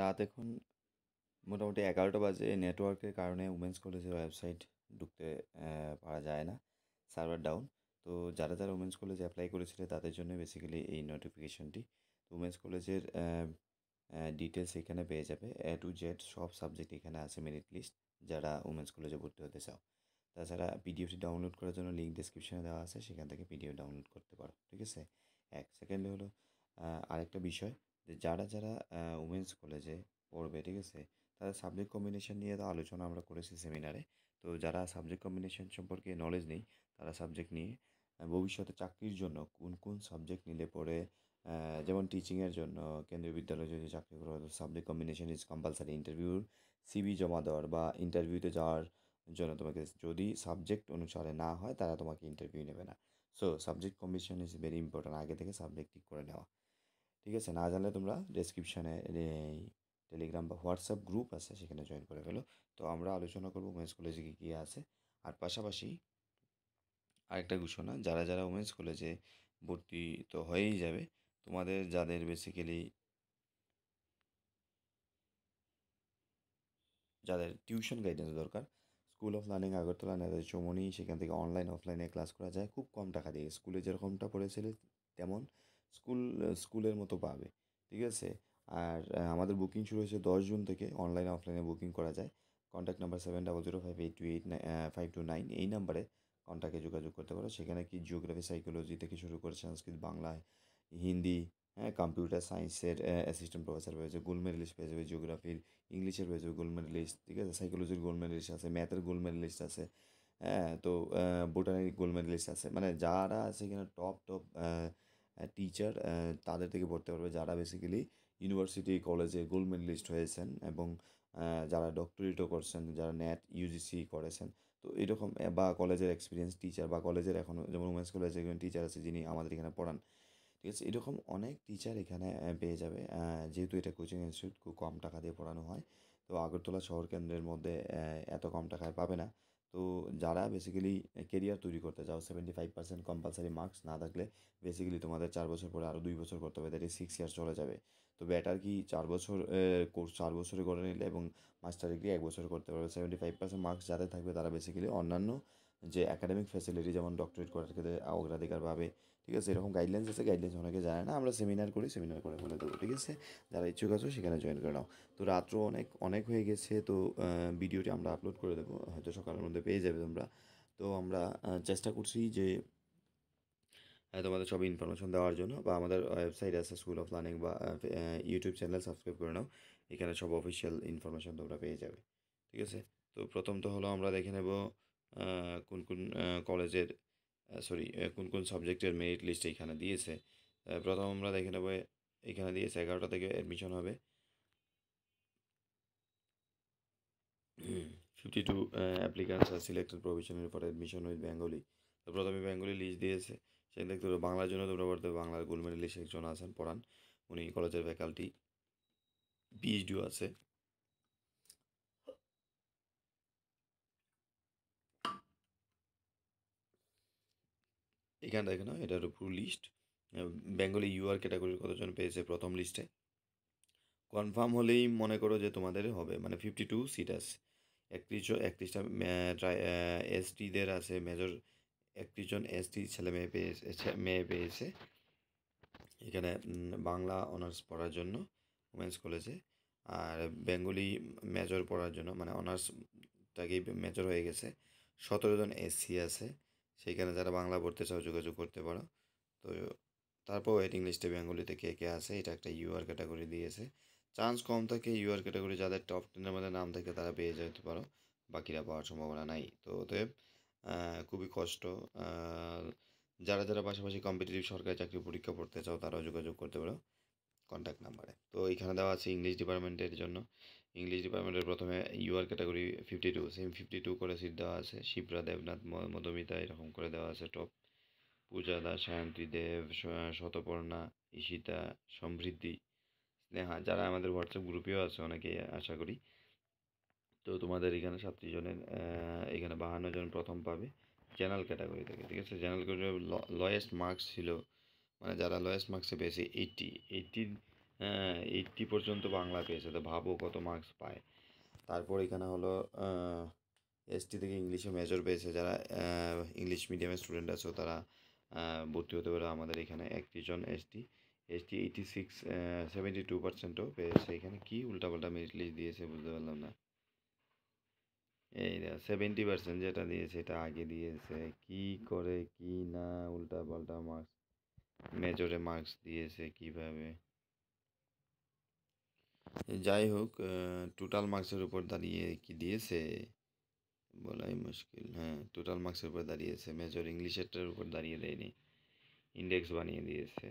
রাত এখন মোটামুটি এগারোটা বাজে নেটওয়ার্কের কারণে উমেন্স কলেজের ওয়েবসাইট ঢুকতে পারা যায় না সার্ভার ডাউন তো যারা যারা উমেন্স কলেজ অ্যাপ্লাই করেছিল তাদের জন্য বেসিক্যালি এই নোটিফিকেশনটি তো উমেন্স কলেজের ডিটেলস এখানে পেয়ে যাবে এ টু জেড সব সাবজেক্ট এখানে আছে মেরিট লিস্ট যারা উমেন্স কলেজে ভর্তি হতে চাও তাছাড়া পিডিএফটি ডাউনলোড করার জন্য লিঙ্ক ডিসক্রিপশানে দেওয়া আছে সেখান থেকে পিডিএফ ডাউনলোড করতে পারো ঠিক আছে এক সেকেন্ডে হলো আরেকটা বিষয় যে যারা যারা উমেন্স কলেজে পড়বে ঠিক আছে তাদের সাবজেক্ট কম্বিনেশন নিয়ে তো আলোচনা আমরা করেছি সেমিনারে তো যারা সাবজেক্ট কম্বিনেশন সম্পর্কে নলেজ নেই তারা সাবজেক্ট নিয়ে ভবিষ্যতে চাকরির জন্য কোন কোন সাবজেক্ট নিলে পরে যেমন টিচিংয়ের জন্য কেন্দ্রীয় বিদ্যালয়ে যদি চাকরি করা সাবজেক্ট কম্বিনেশন ইজ কম্পালসারি ইন্টারভিউর সিবি জমা দেওয়ার বা ইন্টারভিউতে যাওয়ার জন্য তোমাকে যদি সাবজেক্ট অনুসারে না হয় তারা তোমাকে ইন্টারভিউ নেবে না so subject combination is very important আগে থেকে সাবজেক্ট ঠিক করে নেওয়া ঠিক আছে না জানলে তোমরা ডেসক্রিপশানে টেলিগ্রাম বা হোয়াটসঅ্যাপ গ্রুপ আছে সেখানে জয়েন করে ফেলো তো আমরা আলোচনা করবো উমেন্স কলেজে কী কী আছে আর পাশাপাশি আরেকটা ঘোষণা যারা যারা উমেন্স কলেজে ভর্তি তো হয়েই যাবে তোমাদের যাদের বেসিক্যালি যাদের টিউশন গাইডেন্স দরকার school of learning Agartala Netaji Chowmuhani সেখান থেকে অনলাইন অফলাইনে ক্লাস করা যায় খুব কম টাকা দিয়ে স্কুলে যেরকমটা পড়েছিল তেমন স্কুল স্কুলের মতো পাবে ঠিক আছে আর আমাদের বুকিং শুরু হয়েছে দশ জুন থেকে অনলাইন অফলাইনে বুকিং করা যায় contact number seven double zero five eight two eight five two nine এই নাম্বারে কন্ট্যাক্টে যোগাযোগ করতে পারো সেখানে কি জিওগ্রাফি সাইকোলজি থেকে শুরু করে সংস্কৃত বাংলা হিন্দি হ্যাঁ কম্পিউটার সায়েন্সের অ্যাসিস্ট্যান্ট প্রফেসর রয়েছে গোল্ড মেডেলিস্ট পেয়ে যাবে জিওগ্রাফির ইংলিশের পেয়ে যাবে গোল্ড মেডেলিস্ট ঠিক আছে সাইকোলজির গোল্ড মেডেলিস্ট আছে ম্যাথের গোল্ড মেডেলিস্ট আছে হ্যাঁ তো বোটানির গোল্ড মেডেলিস্ট আছে মানে যারা সেখানে টপ টপ টিচার তাদের থেকে পড়তে পারবে যারা বেসিক্যালি ইউনিভার্সিটি কলেজে গোল্ড মেডেলিস্ট হয়েছেন এবং যারা ডক্টরেটও করছেন যারা ন্যাট ইউজিসি করেছেন তো এরকম বা কলেজের এক্সপিরিয়েন্স টিচার বা কলেজের এখন যেমন উমেন্স কলেজে একজন টিচার আছে যিনি আমাদের এখানে পড়ান ঠিক আছে এরকম অনেক টিচার এখানে পেয়ে যাবে যেহেতু এটা কোচিং ইনস্টিটিউট খুব কম টাকা দিয়ে পড়ানো হয় তো আগরতলা শহর কেন্দ্রের মধ্যে এত কম টাকায় পাবে না তো যারা বেসিক্যালি কেরিয়ার তৈরি করতে চাও seventy five percent compulsory marks না থাকলে বেসিক্যালি তোমাদের চার বছর পরে আরও দুই বছর করতে হবে দ্যাট ইজ সিক্স ইয়ার চলে যাবে তো ব্যাটার কি চার বছর কোর্স চার বছরে করে নিলে এবং মাস্টার ডিগ্রি এক বছর করতে পারবে সেভেন্টি ফাইভ পার্সেন্ট মার্কস যাদের থাকবে তারা বেসিক্যালি অন্যান্য যে একাডেমিক ফ্যাসিলিটি যেমন ডক্টরেট করার ক্ষেত্রে অগ্রাধিকার পাবে ঠিক আছে এরকম গাইডলাইন্স আছে গাইডলাইন্স অনেকে জানে না আমরা সেমিনার করি সেমিনার করে বলে দেবো ঠিক আছে যারা ইচ্ছুক আছো সেখানে জয়েন করে নাও তো রাত্র অনেক অনেক হয়ে গেছে তো ভিডিওটি আমরা আপলোড করে দেবো হয়তো সকালের মধ্যে পেয়ে যাবে তোমরা তো আমরা চেষ্টা করছি যে তোমাদের সব ইনফরমেশন দেওয়ার জন্য বা আমাদের ওয়েবসাইট আছে স্কুল অফ লার্নিং বা ইউটিউব চ্যানেল সাবস্ক্রাইব করে নাও এখানে সব অফিসিয়াল ইনফরমেশান তোমরা পেয়ে যাবে ঠিক আছে তো প্রথম তো হলো আমরা দেখে নেব কোন কোন কলেজের সরি কোন কোন সাবজেক্টের মেরিট লিস্ট এইখানে দিয়েছে প্রথম আমরা দেখে নেব এখানে দিয়েছে এগারোটা থেকে অ্যাডমিশন হবে ফিফটি টু অ্যাপ্লিকান্টস আর সিলেক্টেড প্রভিশনের পরে অ্যাডমিশন উইথ বেঙ্গলি তো প্রথমে বেঙ্গলি লিস্ট দিয়েছে সেখানে দেখতে পারো বাংলার জন্য তোমরা বলতে বাংলার গোল্ড মেডেলিস্ট একজন আছেন পড়ান উনি কলেজের ফ্যাকাল্টি পিএইচডিও আছে এখানে দেখে নাও এটা পুরো লিস্ট বেঙ্গলি ইউআর ক্যাটাগরির কতজন পেয়েছে প্রথম লিস্টে কনফার্ম হলেই মনে করো যে তোমাদের হবে মানে ফিফটি টু সিট আছে একত্রিশ একত্রিশটা এসটিদের আছে মেজর একত্রিশ জন এসটি ছেলে মেয়ে পেয়েছে মেয়ে পেয়েছে এখানে বাংলা অনার্স পড়ার জন্য উমেন্স কলেজে আর বেঙ্গলি মেজর পড়ার জন্য মানে অনার্সটাকেই মেজর হয়ে গেছে সতেরো জন এসসি আছে সেইখানে যারা বাংলা পড়তে চাও যোগাযোগ করতে পারো তো তারপর ওয়েটিং লিস্টে বেঙ্গলিতে কে কে আছে এটা একটা ইউআর ক্যাটাগরি দিয়েছে চান্স কম থাকে ইউআর ক্যাটাগরি যাদের টপ টেনের মধ্যে নাম থাকে তারা পেয়ে যেতে পারো বাকিরা পাওয়ার সম্ভাবনা নাই তো অতএব খুবই কষ্ট যারা যারা পাশাপাশি কম্পিটিটিভ সরকারি চাকরি পরীক্ষা পড়তে চাও তারাও যোগাযোগ করতে পারো কন্ট্যাক্ট নাম্বারে তো এখানে দেওয়া আছে ইংলিশ ডিপার্টমেন্টের জন্য ইংলিশ ডিপার্টমেন্টের প্রথমে UR category fifty two same fifty two করে সিট দেওয়া আছে শিবরা দেবনাথ মধুমিতা এরকম করে দেওয়া আছে টপ পূজা দাস সায়ন্তী দেব শতপর্ণা ঈশিতা সমৃদ্ধি স্নেহা যারা আমাদের হোয়াটসঅ্যাপ গ্রুপেও আছে অনেকে আশা করি তো তোমাদের এখানে সাতটি জনের এখানে বাহান্ন জন প্রথম পাবে জেনারেল ক্যাটাগরি থেকে ঠিক আছে জেনারেল ক্যাটাগরি লয়েস্ট মার্কস ছিল মানে যারা লয়েস্ট মার্কসে পেয়েছে এইটটি এইটটি হ্যাঁ এইটটি পর্যন্ত বাংলা পেয়েছে তো ভাবো কত মার্কস পায় তারপর এখানে হলো এসটি থেকে ইংলিশে মেজর পেয়েছে যারা ইংলিশ মিডিয়ামের স্টুডেন্ট আছে তারা ভর্তি হতে পারে আমাদের এখানে একটি জন ST ST eighty six seventy two পার্সেন্টও পেয়েছে এখানে কি উল্টাপাল্টা মেরিট লিস্ট দিয়েছে বুঝতে পারলাম না এই সেভেন্টি পার্সেন্ট যেটা দিয়েছে এটা আগে দিয়েছে কি করে কি না উল্টাপাল্টা মার্কস মেজরে মার্কস দিয়েছে কিভাবে যাই হোক টোটাল মার্কসের উপর দাঁড়িয়ে কি দিয়েছে বলাই মুশকিল হ্যাঁ টোটাল মার্কসের উপর দাঁড়িয়েছে মেজর ইংলিশের উপর দাঁড়িয়ে দেয়নি ইন্ডেক্স বানিয়ে দিয়েছে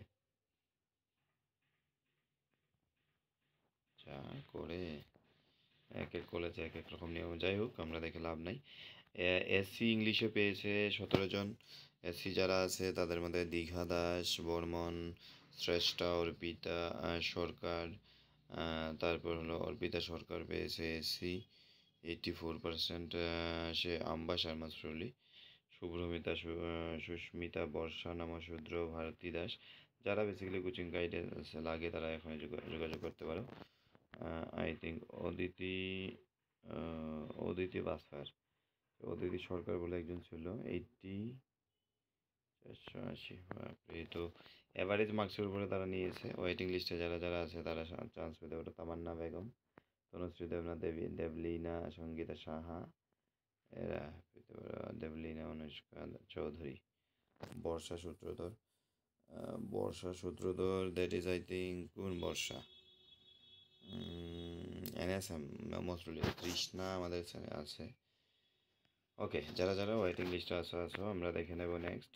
যা করে এক এক কলেজে এক এক রকম নিয়ম যাই হোক আমরা দেখে লাভ নাই এসসি ইংলিশে পেয়েছে সতেরো জন এসসি যারা আছে তাদের মধ্যে দীঘা দাস বর্মন শ্রেষ্ঠা অর্পিতা সরকার তারপর হলো অর্পিতা সরকার পেয়েছে এসি এইটটি ফোর পার্সেন্ট সে আম্বা শর্মা সরলি শুভ্রমিতা সুস্মিতা বর্ষা নামা শূদ্র ভারতী দাস যারা বেসিক্যালি কোচিং গাইডেন্স লাগে তারা এখানে যোগাযোগ করতে পারো আই থিঙ্ক অদিতি অদিতি বাসফার অদিতি সরকার বলে একজন ছিল এইটটি চারশো আশি তো অ্যাভারেজ মার্কসের উপরে তারা নিয়েছে ওয়েটিং লিস্টে যারা যারা আছে তারা চান্স পেতে ওটা তামান্না বেগম তনুশ্রী দেবনা দেবী দেবলীনা সঙ্গীতা সাহা এরা পেতে পারে Debleena Anushka Chowdhury Barsha Sutradhar Barsha Sutradhar that is I think কোন বর্ষা এনএসএম মসরুলিয়া তৃষ্ণা আমাদের আছে ওকে যারা যারা ওয়েটিং লিস্টে আসো আসো আমরা দেখে নেব নেক্সট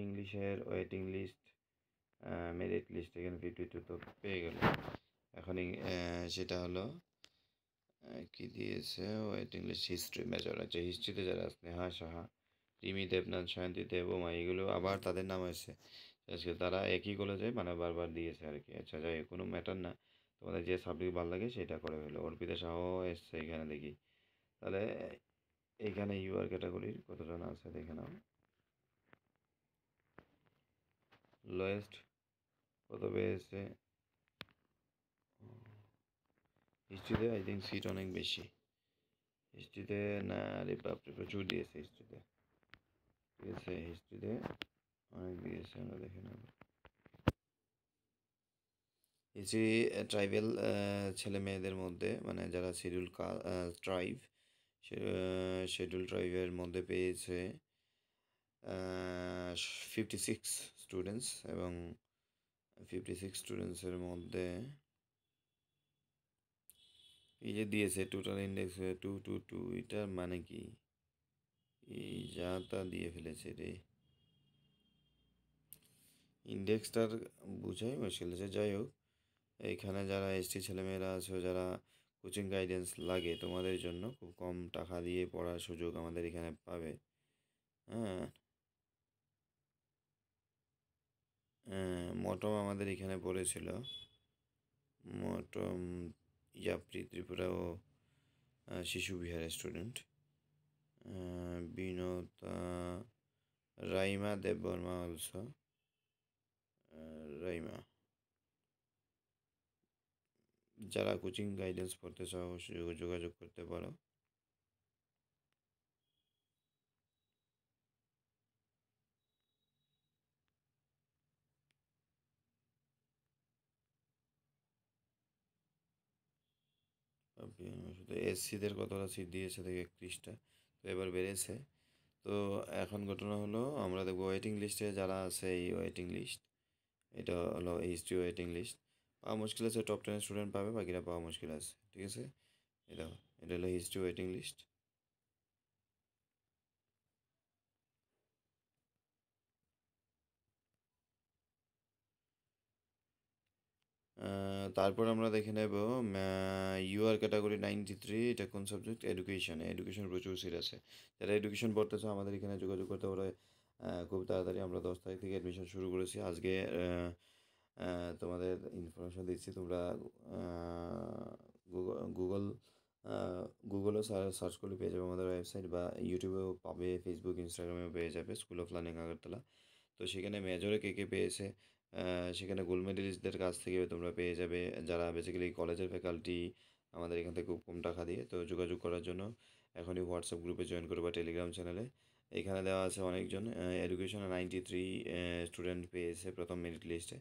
ইংলিশের ওয়েটিং লিস্ট মেরিট লিস্ট এখানে ফিফটি তো পেয়ে গেল এখন সেটা হলো কি দিয়েছে ওয়েটিং লিস্ট হিস্ট্রি মেজর আছে হিস্ট্রিতে যারা আছে হ্যাঁ, সাহা রিমি দেবনাথ শান্তি দেবমা এগুলো আবার তাদের নাম হয়েছে আজকে তারা একই কলেজে মানে বারবার দিয়েছে আর কি আচ্ছা যাই কোনো ম্যাটার না তোমাদের যে সাবজেক্ট ভালো লাগে সেটা করে ফেলো অর্পিতা সাহ এসছে এখানে দেখি তাহলে এইখানে ইউআর ক্যাটাগরির কতজন আছে দেখে নাও লোয়েস্ট কত পেয়েছে হিস্ট্রিতে আই থিঙ্ক সিট অনেক বেশি হিস্ট্রিতে না রে বাপরে প্রচুর দিয়েছে হিস্ট্রিতে ঠিক আছে হিস্ট্রিতে অনেক দিয়েছে আমরা দেখে নেব হিস্ট্রি ট্রাইবেল ছেলে মেয়েদের মধ্যে মানে যারা শিডিউল ট্রাইব শিডিউল ট্রাইবের মধ্যে পেয়েছে ফিফটি সিক্স স্টুডেন্টস এবং ফিফটি সিক্স স্টুডেন্টসের মধ্যে এই যে দিয়েছে total index two two two এটার মানে কি এই যা তা দিয়ে ফেলেছে রে ইন্ডেক্সটার বুঝাই মুশকিল আছে যাই হোক এখানে যারা এসটি ছেলেমেয়েরা আছো যারা কোচিং গাইডেন্স লাগে তোমাদের জন্য খুব কম টাকা দিয়ে পড়ার সুযোগ আমাদের এখানে পাবে হ্যাঁ মটম আমাদের এখানে পড়েছিল মটম ইয়াপ্রি ত্রিপুরা ও শিশু বিহারের স্টুডেন্ট বিনোতা রাইমা দেববর্মা অলসো রাইমা যারা কোচিং গাইডেন্স পড়তে চাও যোগাযোগ করতে পারো তো এসসিদের কতটা সিট দিয়েছে থেকে একত্রিশটা তো এবার বেড়েছে তো এখন ঘটনা হলো আমরা দেখবো ওয়েটিং লিস্টে যারা আছে এই ওয়েটিং লিস্ট এটা হলো হিস্ট্রি ওয়েটিং লিস্ট পাওয়া মুশকিল আছে টপ টেন স্টুডেন্ট পাবে বাকিরা পাওয়া মুশকিল আছে ঠিক আছে এটা এটা হলো হিস্ট্রি ওয়েটিং লিস্ট তারপর আমরা দেখে নেব ইউআর ক্যাটাগরি নাইনটি থ্রি এটা কোন সাবজেক্ট এডুকেশন এডুকেশন প্রচুর সিট আছে যারা এডুকেশন পড়তেছে আমাদের এখানে যোগাযোগ করতে পারে খুব তাড়াতাড়ি আমরা দশ তারিখ থেকে অ্যাডমিশন শুরু করেছি আজকে তোমাদের ইনফরমেশন দিচ্ছি তোমরা গুগল গুগলও সার্চ করলে পেয়ে যাবে আমাদের ওয়েবসাইট বা ইউটিউবেও পাবে ফেসবুক ইনস্টাগ্রামেও পেয়ে যাবে স্কুল অফ লার্নিং আগরতলা তো সেখানে মেজরে কে কে পেয়েছে সেখানে গোল্ড মেডেলিস্টদের কাছ থেকে তোমরা পেয়ে যাবে যারা বেসিক্যালি কলেজের ফ্যাকাল্টি আমাদের এখান থেকে খুব কম টাকা দিয়ে তো যোগাযোগ করার জন্য এখনই হোয়াটসঅ্যাপ গ্রুপে জয়েন করো বা টেলিগ্রাম চ্যানেলে এখানে দেওয়া আছে অনেকজন এডুকেশনে নাইনটি থ্রি স্টুডেন্ট পেয়েছে প্রথম মেরিট লিস্টে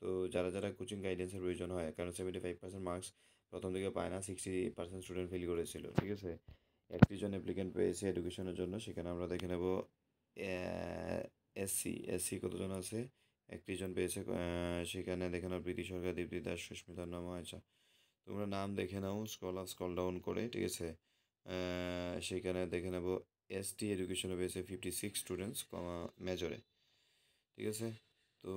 তো যারা যারা কোচিং গাইডেন্সের প্রয়োজন হয় কারণ সেভেন্টি ফাইভ পার্সেন্ট মার্কস প্রথম থেকে পায় না সিক্সটি পার্সেন্ট স্টুডেন্ট ফিল করেছিল ঠিক আছে একটি জন অ্যাপ্লিকেন্ট পেয়েছে এডুকেশনের জন্য সেখানে আমরা দেখে নেব এসসি এসসি কতজন আছে একত্রিশ পেয়েছে সেখানে দেখে নাও প্রীতি সরকার দীপ্তি দাস সুস্মিতার নাম হয়েছে তোমরা নাম দেখে নাও স্কল আপ স্কল ডাউন করে ঠিক আছে সেখানে দেখে নেবো এসটি এডুকেশনে পেয়েছে ফিফটি সিক্স স্টুডেন্টস মেজরে ঠিক আছে তো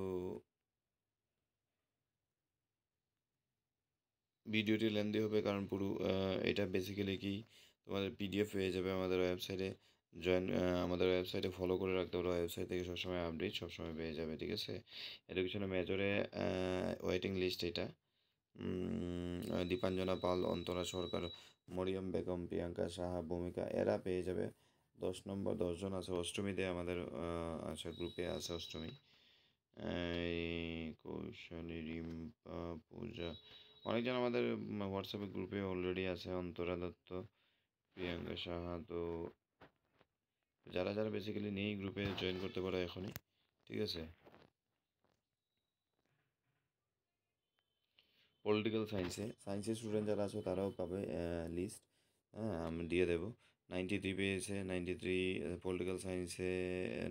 ভিডিওটি লেন্দি হবে কারণ পুরো এটা বেসিক্যালি কি তোমাদের পিডিএফ পেয়ে যাবে আমাদের ওয়েবসাইটে জয়েন আমাদের ওয়েবসাইটে ফলো করে রাখতে পারো ওয়েবসাইট থেকে সবসময় আপডেট সবসময় পেয়ে যাবে ঠিক আছে এডুকেশনে মেজরে ওয়েটিং লিস্ট এটা দীপাঞ্জনা পাল অন্তরা সরকার মরিয়ম বেগম প্রিয়াঙ্কা সাহা ভূমিকা এরা পেয়ে যাবে দশ নম্বর দশজন আছে অষ্টমীতে আমাদের আছে গ্রুপে আছে অষ্টমী আচ্ছা কৌশলী রিম্পা পূজা অনেকজন আমাদের হোয়াটসঅ্যাপে গ্রুপে অলরেডি আছে অন্তরা দত্ত প্রিয়াঙ্কা সাহা তো যারা যারা বেসিক্যালি নেই গ্রুপে জয়েন করতে পারো এখনই ঠিক আছে পলিটিক্যাল সায়েন্সে সায়েন্সের স্টুডেন্ট যারা আছো তারাও পাবে লিস্ট হ্যাঁ আমি দিয়ে দেবো নাইনটি থ্রি পেয়েছে নাইনটি থ্রি পলিটিক্যাল সায়েন্সে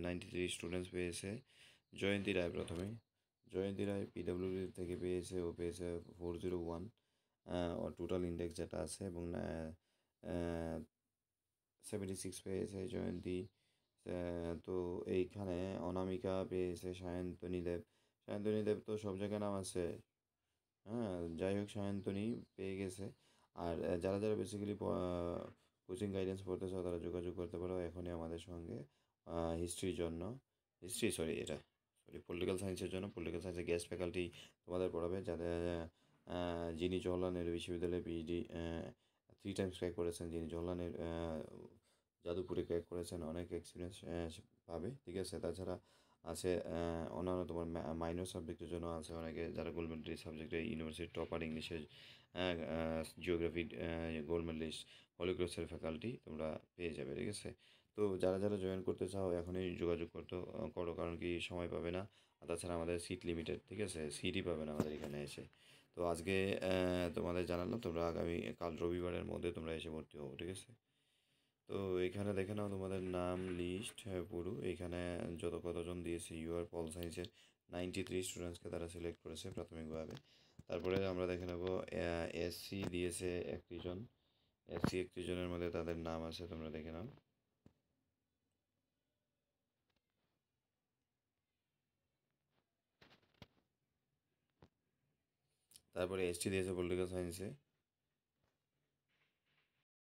নাইনটি থ্রি স্টুডেন্টস পেয়েছে জয়ন্তী রায় প্রথমে জয়ন্তী রায় পিডাব্লিউডি থেকে পেয়েছে ও পেয়েছে four zero one total index যেটা আছে এবং সেভেন্টি সিক্স পেয়েছে জয়ন্তী তো এইখানে অনামিকা পেয়েছে সায়ন্তনী দেব সায়ন্তনী দেব তো সব জায়গায় নাম আছে হ্যাঁ যাই হোক সায়ন্তনী পেয়ে গেছে আর যারা যারা বেসিক্যালি কোচিং গাইডেন্স পড়তে চাও তারা যোগাযোগ করতে পারো এখনই আমাদের সঙ্গে হিস্ট্রির জন্য হিস্ট্রি সরি এটা সরি পলিটিক্যাল সায়েন্সের জন্য পলিটিক্যাল সায়েন্সের গেস্ট ফ্যাকাল্টি তোমাদের পড়াবে যাদের যিনি জওহরলাল নেহরু বিশ্ববিদ্যালয়ে পিএইচডি থ্রি টাইমস ক্র্যাক করেছেন যিনি জলানের যাদুপুরে ক্র্যাক করেছেন অনেক এক্সপিরিয়েন্স পাবে ঠিক আছে তাছাড়া আছে অন্যান্য তোমার মাইনর সাবজেক্টের জন্য আছে অনেকে যারা গোল্ড মেডেলিস্ট সাবজেক্টে ইউনিভার্সিটি টপার ইংলিশে জিওগ্রাফি গোল্ড মেডেলিস্ট হলিক্রোসের ফ্যাকাল্টি তোমরা পেয়ে যাবে ঠিক আছে তো যারা যারা জয়েন করতে চাও এখনই যোগাযোগ করতে করো কারণ কি সময় পাবে না আর তাছাড়া আমাদের সিট লিমিটেড ঠিক আছে সিটই পাবে না আমাদের এখানে এসে তো আজকে তোমাদের জানালাম তোমরা আগামী কাল রবিবারের মধ্যে তোমরা এসে ভর্তি হবো ঠিক আছে তো এখানে দেখে নাও তোমাদের নাম লিস্ট হ্যাঁ, পুরো এখানে যত কতজন দিয়েছে ইউআর পল সায়েন্সের নাইনটি থ্রি স্টুডেন্টসকে তারা সিলেক্ট করেছে প্রাথমিকভাবে তারপরে আমরা দেখে নেবো এসসি দিয়েছে একটি জন এসসি একটি জনের মধ্যে তাদের নাম আছে তোমরা দেখে নাও তারপরে এসটি দিয়েছে পলিটিক্যাল সায়েন্সে